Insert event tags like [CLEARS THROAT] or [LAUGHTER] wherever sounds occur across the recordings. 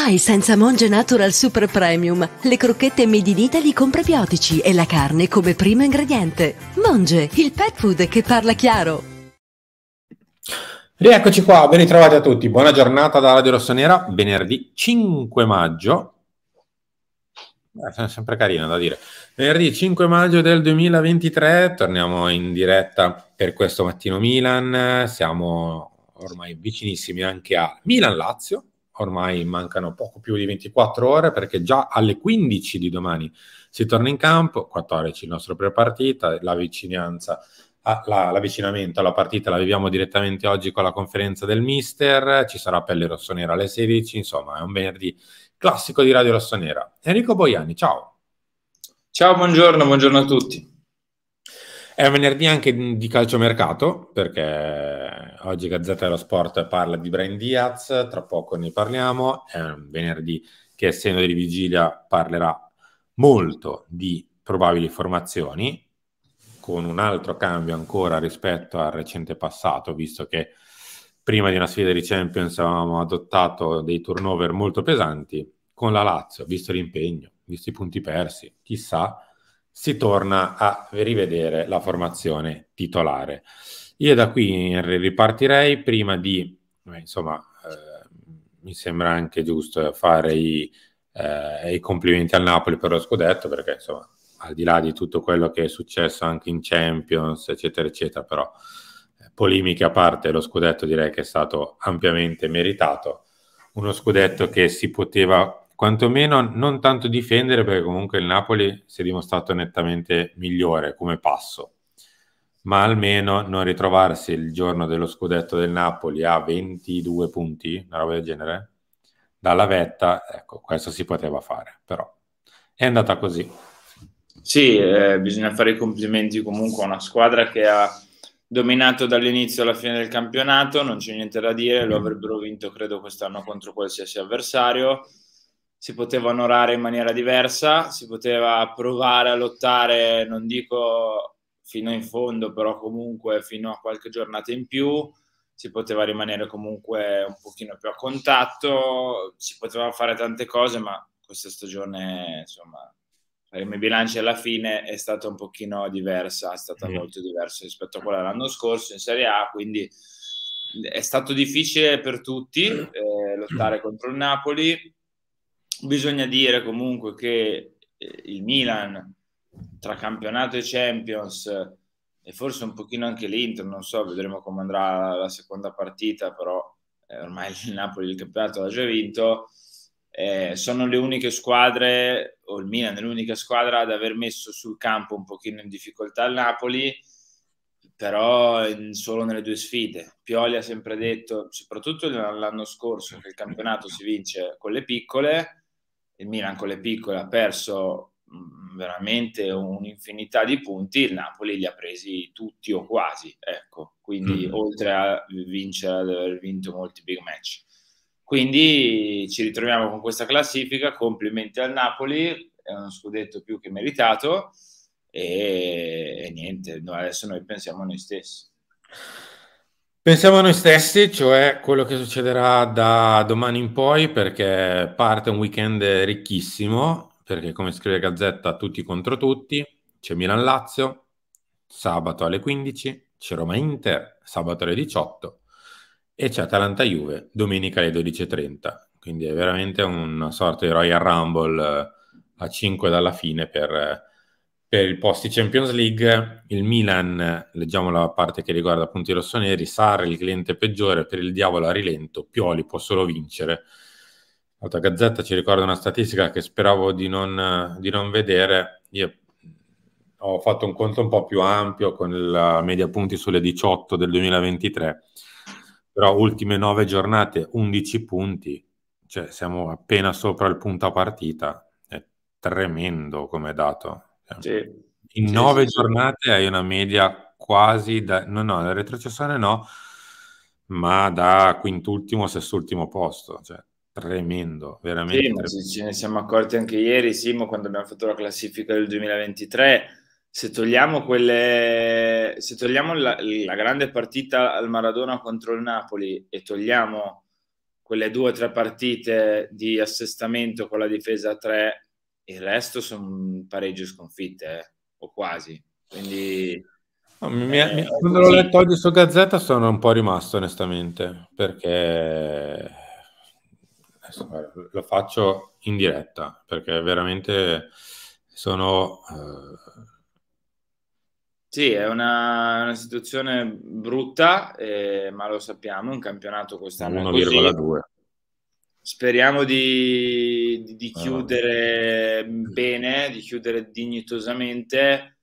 Mai senza Monge Natural Super Premium. Le crocchette made in Italy con prebiotici e la carne come primo ingrediente. Monge, il pet food che parla chiaro. Rieccoci qua, ben ritrovati a tutti. Buona giornata da Radio Rossonera, venerdì 5 maggio. Eh, sempre carino da dire. Venerdì 5 maggio del 2023 torniamo in diretta per questo mattino Milan. Siamo ormai vicinissimi anche a Milan-Lazio, ormai mancano poco più di 24 ore perché già alle 15 di domani si torna in campo, 14 il nostro pre-partita, la vicinanza ah, la, l'avvicinamento alla partita la viviamo direttamente oggi con la conferenza del mister, ci sarà Pelle Rossonera alle 16, insomma è un venerdì classico di Radio Rossonera. Enrico Boiani, ciao. Ciao, buongiorno, buongiorno a tutti. È venerdì anche di calciomercato, perché oggi Gazzetta dello Sport parla di Brian Diaz, tra poco ne parliamo. È un venerdì che, essendo di vigilia, parlerà molto di probabili formazioni, con un altro cambio ancora rispetto al recente passato, visto che prima di una sfida di Champions avevamo adottato dei turnover molto pesanti, con la Lazio, visto l'impegno, visto i punti persi, chissà si torna a rivedere la formazione titolare. Io da qui ripartirei prima di, eh, insomma, eh, mi sembra anche giusto fare i, eh, i, complimenti al Napoli per lo scudetto, perché insomma, al di là di tutto quello che è successo anche in Champions, eccetera, eccetera, però eh, polemiche a parte, lo scudetto direi che è stato ampiamente meritato, uno scudetto che si poteva quantomeno non tanto difendere perché comunque il Napoli si è dimostrato nettamente migliore come passo, ma almeno non ritrovarsi il giorno dello scudetto del Napoli a 22 punti, una roba del genere, dalla vetta, ecco, questo si poteva fare, però è andata così. Sì, eh, bisogna fare i complimenti comunque a una squadra che ha dominato dall'inizio alla fine del campionato, non c'è niente da dire, lo mm-hmm. avrebbero vinto credo quest'anno contro qualsiasi avversario si poteva onorare in maniera diversa, si poteva provare a lottare, non dico fino in fondo, però comunque fino a qualche giornata in più, si poteva rimanere comunque un pochino più a contatto, si poteva fare tante cose, ma questa stagione, insomma, i miei bilanci alla fine è stata un pochino diversa, è stata mm. molto diversa rispetto a quella dell'anno scorso in Serie A, quindi è stato difficile per tutti eh, lottare [CLEARS THROAT] contro il Napoli, bisogna dire comunque che eh, il Milan tra campionato e Champions e forse un pochino anche l'Inter, non so, vedremo come andrà la seconda partita, però eh, ormai il Napoli il campionato l'ha già vinto, eh, sono le uniche squadre, o il Milan è l'unica squadra ad aver messo sul campo un pochino in difficoltà il Napoli, però in, solo nelle due sfide. Pioli ha sempre detto, soprattutto l'anno scorso, che il campionato si vince con le piccole, il Milan con le piccole ha perso mm, veramente un'infinità di punti, il Napoli li ha presi tutti o quasi, ecco, quindi mm. oltre a vincere, ad aver vinto molti big match. Quindi ci ritroviamo con questa classifica, complimenti al Napoli, è uno scudetto più che meritato e, e niente, adesso noi pensiamo a noi stessi. Pensiamo a noi stessi, cioè quello che succederà da domani in poi, perché parte un weekend ricchissimo, perché come scrive Gazzetta, tutti contro tutti, c'è Milan-Lazio, sabato alle 15, c'è Roma-Inter, sabato alle 18, e c'è Atalanta-Juve, domenica alle 12.30. Quindi è veramente una sorta di Royal Rumble eh, a 5 dalla fine per eh, per i posti Champions League, il Milan, leggiamo la parte che riguarda appunto i rossoneri, Sarri il cliente peggiore, per il diavolo a rilento, Pioli può solo vincere. L'altra Gazzetta ci ricorda una statistica che speravo di non, di non vedere, io ho fatto un conto un po' più ampio con la media punti sulle 18 del 2023, però ultime 9 giornate 11 punti, cioè siamo appena sopra il punto a partita, è tremendo come dato, in sì, nove sì, giornate hai una media quasi da... No, no, da retrocessione no, ma da quintultimo a sestultimo posto. Cioè, tremendo, veramente. Tremendo. ce ne siamo accorti anche ieri, Simo, quando abbiamo fatto la classifica del 2023 se togliamo, quelle, se togliamo la, la, grande partita al Maradona contro il Napoli e togliamo quelle due o tre partite di assestamento con la difesa a tre il resto sono pareggio sconfitte, eh, o quasi. Quindi... No, mi, eh, mi, quando l'ho letto oggi su Gazzetta sono un po' rimasto onestamente, perché adesso, lo faccio in diretta, perché veramente sono... Eh... Sì, è una, una situazione brutta, eh, ma lo sappiamo, un campionato quest'anno 1,2. Speriamo di di, di, ah, chiudere ah. bene, di chiudere dignitosamente.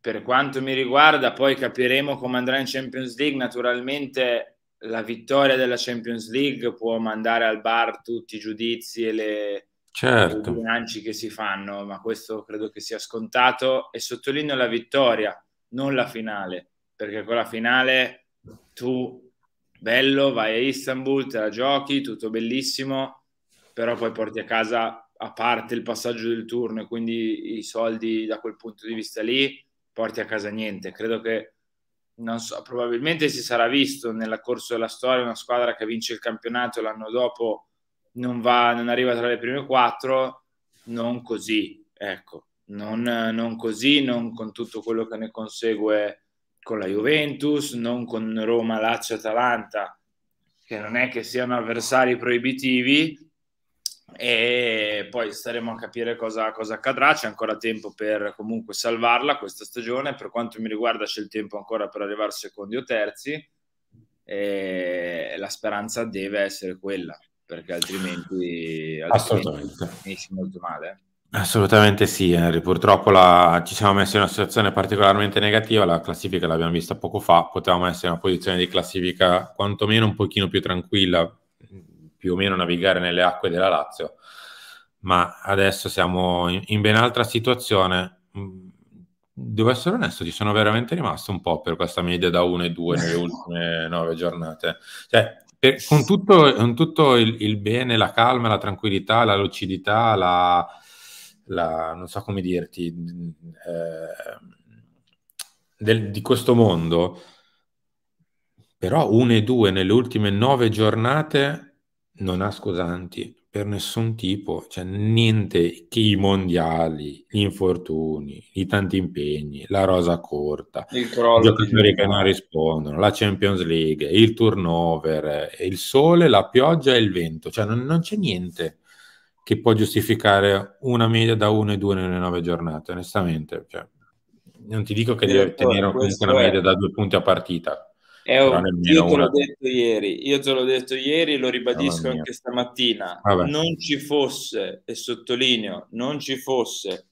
Per quanto mi riguarda, poi capiremo come andrà in Champions League. Naturalmente la vittoria della Champions League può mandare al bar tutti i giudizi e le certo. bilanci che si fanno, ma questo credo che sia scontato e sottolineo la vittoria, non la finale, perché con la finale tu bello, vai a Istanbul, te la giochi, tutto bellissimo, però poi porti a casa, a parte il passaggio del turno e quindi i soldi da quel punto di vista lì, porti a casa niente. Credo che, so, probabilmente si sarà visto nel corso della storia una squadra che vince il campionato l'anno dopo non, va, non arriva tra le prime quattro, non così, ecco. Non, non, così, non con tutto quello che ne consegue con la Juventus, non con Roma, Lazio, Atalanta, che non è che siano avversari proibitivi, e poi staremo a capire cosa, cosa, accadrà. C'è ancora tempo per comunque salvarla questa stagione. Per quanto mi riguarda, c'è il tempo ancora per arrivare secondi o terzi. E la speranza deve essere quella, perché altrimenti, altrimenti finisce molto male. Assolutamente sì, Henry. Purtroppo la, ci siamo messi in una situazione particolarmente negativa. La classifica l'abbiamo vista poco fa. Potevamo essere in una posizione di classifica quantomeno un pochino più tranquilla, più o meno navigare nelle acque della Lazio, ma adesso siamo in, in ben altra situazione. Mm, devo essere onesto, ci sono veramente rimasto un po' per questa media da 1 e 2 nelle [LAUGHS] ultime 9 giornate. Cioè, per, con tutto, con tutto il, il, bene, la calma, la tranquillità, la lucidità, la, la non so come dirti, eh, del, di questo mondo, però 1 e 2 nelle ultime 9 giornate non ha scusanti per nessun tipo, cioè niente che i mondiali, gli infortuni, i tanti impegni, la rosa corta, i giocatori che non rispondono, la Champions League, il turnover, il sole, la pioggia e il vento, cioè non, non c'è niente che può giustificare una media da 1 e 2 nelle 9 giornate, onestamente. Cioè, non ti dico che devi ottenere una media è... da due punti a partita, è un, io te l'ho detto ieri, io te l'ho detto ieri, lo ribadisco anche stamattina. Vabbè. Non ci fosse, e sottolineo, non ci fosse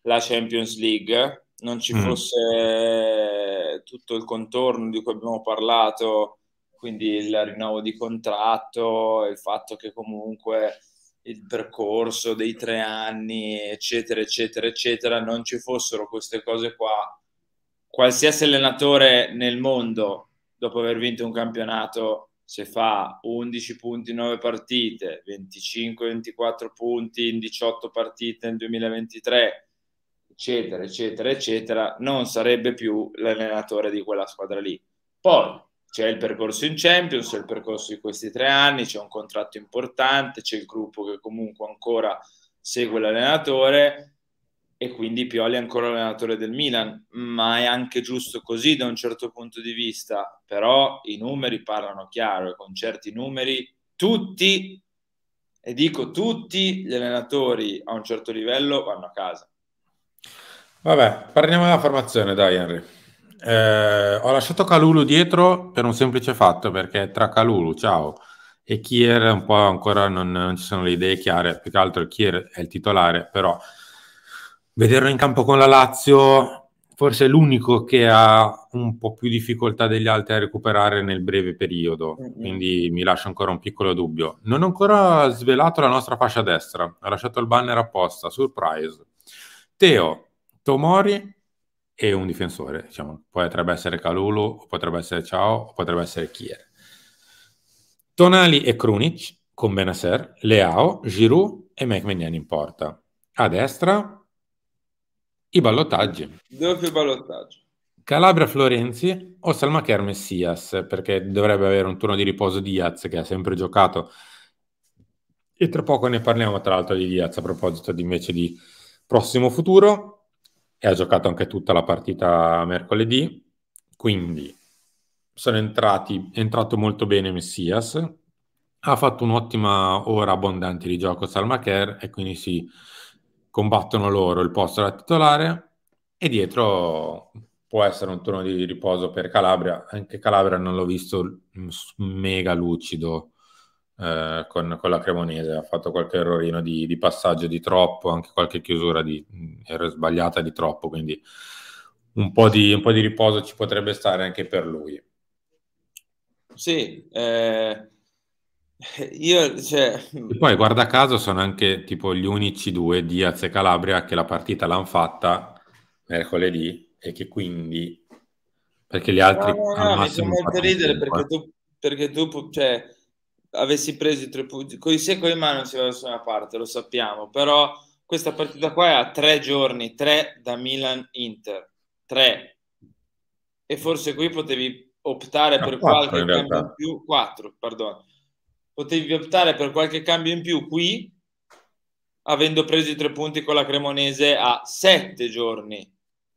la Champions League, non ci mm. fosse tutto il contorno di cui abbiamo parlato, quindi il rinnovo di contratto, il fatto che comunque il percorso dei tre anni, eccetera, eccetera, eccetera, non ci fossero queste cose qua, qualsiasi allenatore nel mondo dopo aver vinto un campionato, se fa 11 punti in 9 partite, 25-24 punti in 18 partite nel 2023, eccetera, eccetera, eccetera, non sarebbe più l'allenatore di quella squadra lì. Poi c'è il percorso in Champions, c'è il percorso di questi tre anni, c'è un contratto importante, c'è il gruppo che comunque ancora segue l'allenatore e quindi Pioli è ancora allenatore del Milan, ma è anche giusto così da un certo punto di vista, però i numeri parlano chiaro e con certi numeri tutti, e dico tutti gli allenatori a un certo livello vanno a casa. Vabbè, parliamo della formazione, dai Henry. Eh, ho lasciato Calulu dietro per un semplice fatto, perché tra Calulu, ciao, e Kier un po' ancora non, non ci sono le idee chiare, più che altro Kier è il titolare, però... Vederlo in campo con la Lazio forse è l'unico che ha un po' più difficoltà degli altri a recuperare nel breve periodo, mm, mm. quindi mi lascio ancora un piccolo dubbio. Non ho ancora svelato la nostra fascia destra, ho lasciato il banner apposta, surprise. Teo, Tomori e un difensore, diciamo, potrebbe essere Calulu, potrebbe essere Ciao, potrebbe essere Kier. Tonali e Krunic con Benacer, Leao, Giroud e McMenian in porta. A destra i ballottaggi. Doppio ballottaggio. Calabria Florenzi o Salmacher Messias, perché dovrebbe avere un turno di riposo Diaz che ha sempre giocato. E tra poco ne parliamo tra l'altro di Diaz a proposito di, invece di prossimo futuro. E ha giocato anche tutta la partita mercoledì. Quindi sono entrati, è entrato molto bene Messias. Ha fatto un'ottima ora abbondante di gioco Salmacher e quindi si... Sì, combattono loro il posto da titolare e dietro può essere un turno di riposo per Calabria, anche Calabria non l'ho visto mm, mega lucido eh, con, con, la Cremonese, ha fatto qualche errorino di, di passaggio di troppo, anche qualche chiusura di, mm, sbagliata di troppo, quindi un po di, un po' di riposo ci potrebbe stare anche per lui. Sì, eh, eh, io, cioè... Mm. E poi guarda caso sono anche tipo gli unici due Diaz e Calabria che la partita l'hanno fatta mercoledì e che quindi perché gli altri no, no, no mi fa molto ridere perché tu, perché tu cioè, avessi preso i tre punti con i secco in mano non si va da nessuna parte lo sappiamo però questa partita qua è a tre giorni tre da Milan-Inter tre e forse qui potevi optare a per quattro, qualche cambio in più quattro perdono potevi optare per qualche cambio in più qui, avendo preso i tre punti con la Cremonese a sette giorni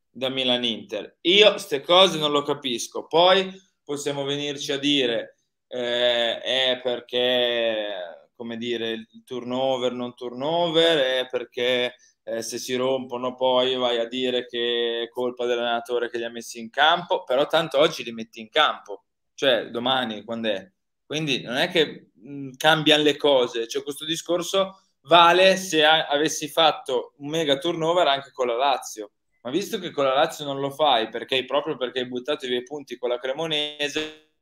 da Milan-Inter. Io queste cose non lo capisco. Poi possiamo venirci a dire eh, è perché, come dire, il turnover, non turnover, è perché eh, se si rompono poi vai a dire che è colpa dell'allenatore che li ha messi in campo, però tanto oggi li metti in campo, cioè domani, quando è. Quindi non è che Mm, cambiano le cose. Cioè, questo discorso vale se a- avessi fatto un mega turnover anche con la Lazio. Ma visto che con la Lazio non lo fai perché proprio perché hai buttato i miei punti con la Cremonese,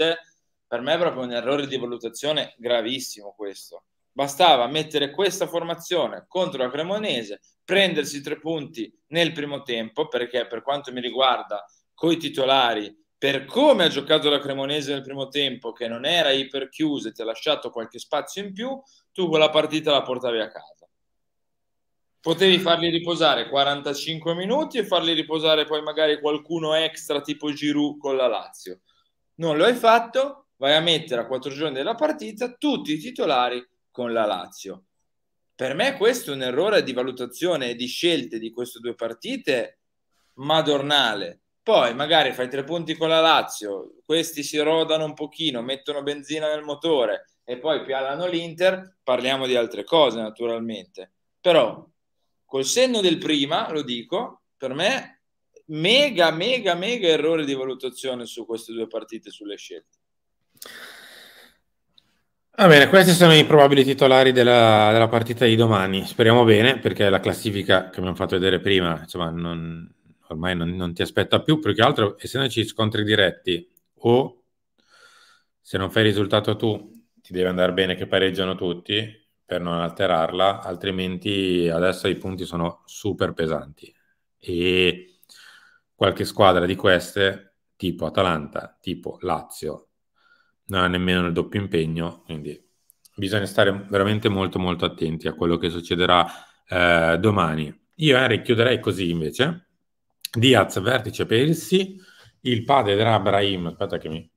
per me è proprio un errore di valutazione gravissimo questo. Bastava mettere questa formazione contro la Cremonese, prendersi tre punti nel primo tempo, perché per quanto mi riguarda, coi titolari per come ha giocato la Cremonese nel primo tempo, che non era iperchiusa e ti ha lasciato qualche spazio in più, tu quella partita la portavi a casa. Potevi mm. farli riposare 45 minuti e farli riposare poi magari qualcuno extra tipo Giroud con la Lazio. Non lo hai fatto, vai a mettere a quattro giorni della partita tutti i titolari con la Lazio. Per me questo è un errore di valutazione e di scelte di queste due partite madornale poi magari fai tre punti con la Lazio, questi si rodano un pochino, mettono benzina nel motore e poi pialano l'Inter, parliamo di altre cose naturalmente. Però col senno del prima, lo dico, per me mega, mega, mega errore di valutazione su queste due partite, sulle scelte. Va bene, questi sono i probabili titolari della, della, partita di domani. Speriamo bene, perché la classifica che abbiamo fatto vedere prima, insomma, non, ormai non, non, ti aspetta più, più che altro essendoci scontri diretti o se non fai risultato tu ti deve andare bene che pareggiano tutti per non alterarla, altrimenti adesso i punti sono super pesanti e qualche squadra di queste tipo Atalanta, tipo Lazio, non ha nemmeno il doppio impegno, quindi bisogna stare veramente molto molto attenti a quello che succederà eh, domani. Io Henry chiuderei così invece Diaz, vertice Persi, il padre di Abraham, aspetta che mi...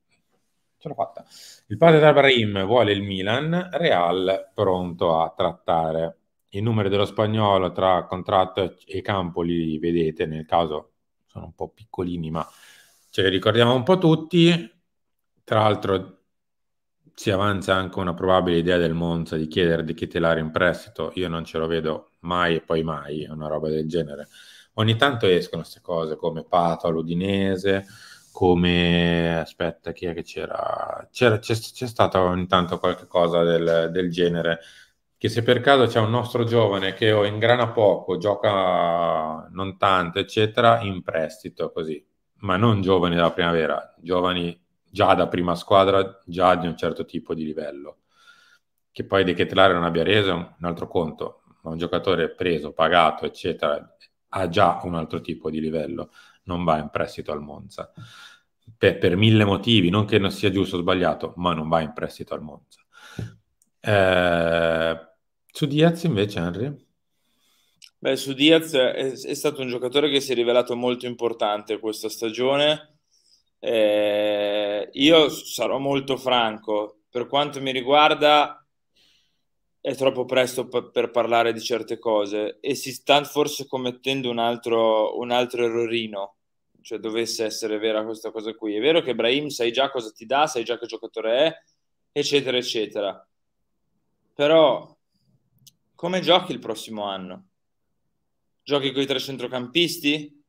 ce l'ho fatta. Il padre di Abraham vuole il Milan, Real pronto a trattare. I numeri dello spagnolo tra contratto e campo li vedete, nel caso sono un po' piccolini, ma ce li ricordiamo un po' tutti. Tra l'altro si avanza anche una probabile idea del Monza di chiedere di chi te in prestito, io non ce lo vedo mai e poi mai, una roba del genere ogni tanto escono queste cose come Pato all'Udinese, come aspetta chi è che c'era, c'era c'è, c'è stata ogni tanto qualche cosa del, del, genere che se per caso c'è un nostro giovane che o ingrana poco, gioca non tanto, eccetera, in prestito così, ma non giovani della primavera, giovani già da prima squadra, già di un certo tipo di livello. Che poi De Chetelare non abbia reso un altro conto, ma un giocatore preso, pagato, eccetera, ha già un altro tipo di livello, non va in prestito al Monza. Per, per mille motivi, non che non sia giusto o sbagliato, ma non va in prestito al Monza. Eh, su Diaz invece, Henry? Beh, su Diaz è, è, stato un giocatore che si è rivelato molto importante questa stagione. Eh, io sarò molto franco, per quanto mi riguarda è troppo presto per, per parlare di certe cose e si sta forse commettendo un altro, un altro errorino, cioè dovesse essere vera questa cosa qui. È vero che Brahim sai già cosa ti dà, sai già che giocatore è, eccetera, eccetera. Però come giochi il prossimo anno? Giochi con i tre centrocampisti?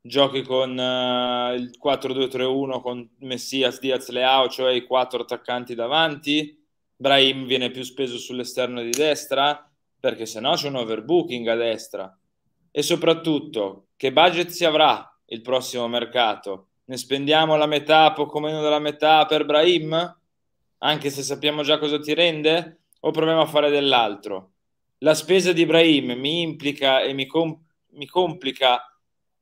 Giochi con uh, il 4-2-3-1 con Messias, Diaz, Leao, cioè i quattro attaccanti davanti? Brahim viene più speso sull'esterno di destra perché se no c'è un overbooking a destra e soprattutto che budget si avrà il prossimo mercato? Ne spendiamo la metà, poco meno della metà per Brahim? Anche se sappiamo già cosa ti rende? O proviamo a fare dell'altro? La spesa di Brahim mi implica e mi, com- mi complica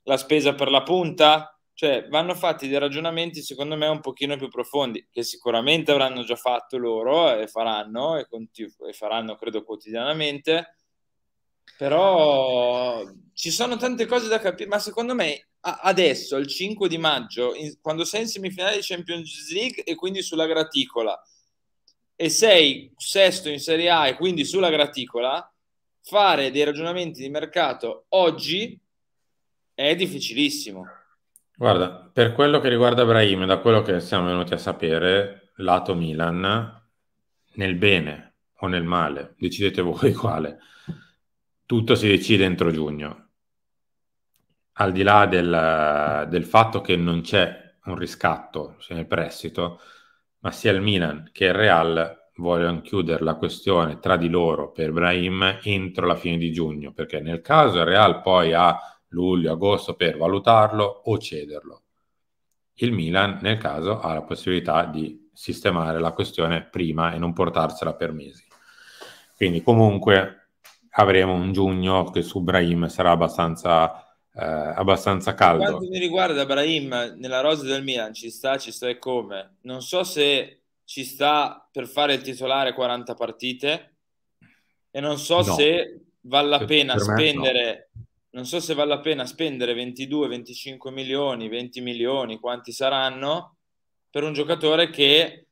la spesa per la punta? Cioè, vanno fatti dei ragionamenti, secondo me, un pochino più profondi, che sicuramente avranno già fatto loro e faranno, e, continu- e faranno, credo, quotidianamente. Però ci sono tante cose da capire, ma secondo me adesso, il 5 di maggio, in, quando sei in semifinale di Champions League e quindi sulla graticola, e sei sesto in Serie A e quindi sulla graticola, fare dei ragionamenti di mercato oggi è difficilissimo. Guarda, per quello che riguarda Brahim, da quello che siamo venuti a sapere, lato Milan, nel bene o nel male, decidete voi [LAUGHS] quale, tutto si decide entro giugno. Al di là del, del fatto che non c'è un riscatto se nel prestito, ma sia il Milan che il Real vogliono chiudere la questione tra di loro per Brahim entro la fine di giugno, perché nel caso il Real poi ha luglio-agosto per valutarlo o cederlo. Il Milan nel caso ha la possibilità di sistemare la questione prima e non portarsela per mesi. Quindi comunque avremo un giugno che su Brahim sarà abbastanza eh, abbastanza caldo. Per quanto mi riguarda, Brahim, nella rosa del Milan ci sta, ci sta e come. Non so se ci sta per fare il titolare 40 partite e non so no. se vale la pena spendere non so se vale la pena spendere 22, 25 milioni, 20 milioni, quanti saranno, per un giocatore che,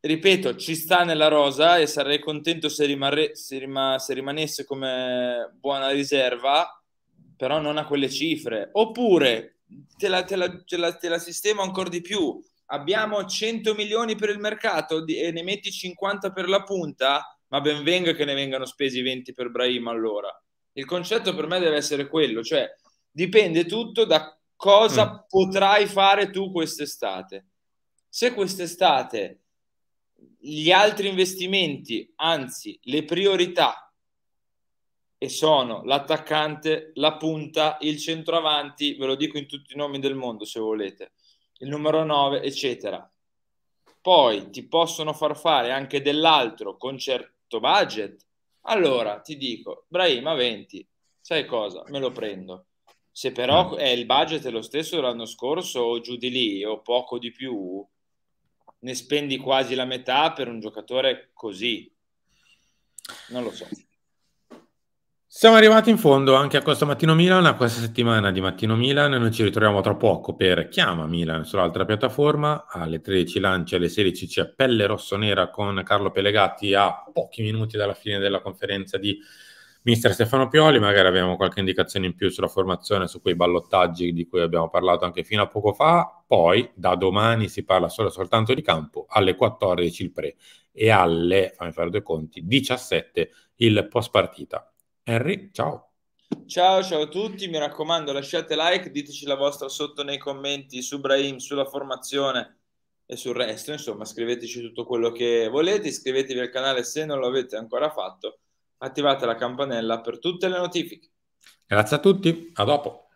ripeto, ci sta nella rosa e sarei contento se, rimarre, se, rima, se rimanesse come buona riserva, però non a quelle cifre. Oppure te la, te la, te la, te la sistema ancora di più. Abbiamo 100 milioni per il mercato e ne metti 50 per la punta, ma ben venga che ne vengano spesi 20 per Brahim allora il concetto per me deve essere quello, cioè dipende tutto da cosa mm. potrai fare tu quest'estate. Se quest'estate gli altri investimenti, anzi le priorità, e sono l'attaccante, la punta, il centroavanti, ve lo dico in tutti i nomi del mondo se volete, il numero 9, eccetera. Poi ti possono far fare anche dell'altro con certo budget, allora ti dico, Brahima 20, sai cosa? Me lo prendo. Se però mm. è il budget è lo stesso dell'anno scorso o giù di lì o poco di più, ne spendi quasi la metà per un giocatore così. Non lo so. Siamo arrivati in fondo anche a questo Mattino Milan, a questa settimana di Mattino Milan. Noi ci ritroviamo tra poco per Chiama Milan sull'altra piattaforma. Alle 13 lancia, alle 16 c'è Pelle Rossonera con Carlo Pelegatti a pochi minuti dalla fine della conferenza di mister Stefano Pioli. Magari abbiamo qualche indicazione in più sulla formazione, su quei ballottaggi di cui abbiamo parlato anche fino a poco fa. Poi da domani si parla solo soltanto di campo, alle 14 il pre e alle, fammi fare due conti, 17 il post partita. Henry, ciao. Ciao, ciao a tutti, mi raccomando lasciate like, diteci la vostra sotto nei commenti su Brahim, sulla formazione e sul resto, insomma scriveteci tutto quello che volete, iscrivetevi al canale se non lo avete ancora fatto, attivate la campanella per tutte le notifiche. Grazie a tutti, a dopo.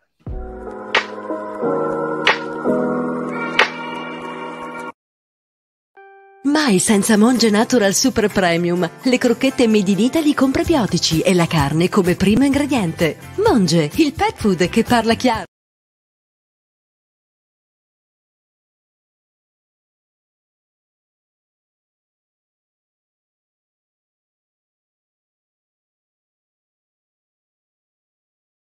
Vai senza Monge Natural Super Premium. Le crocchette made in Italy con prebiotici e la carne come primo ingrediente. Monge, il pet food che parla chiaro.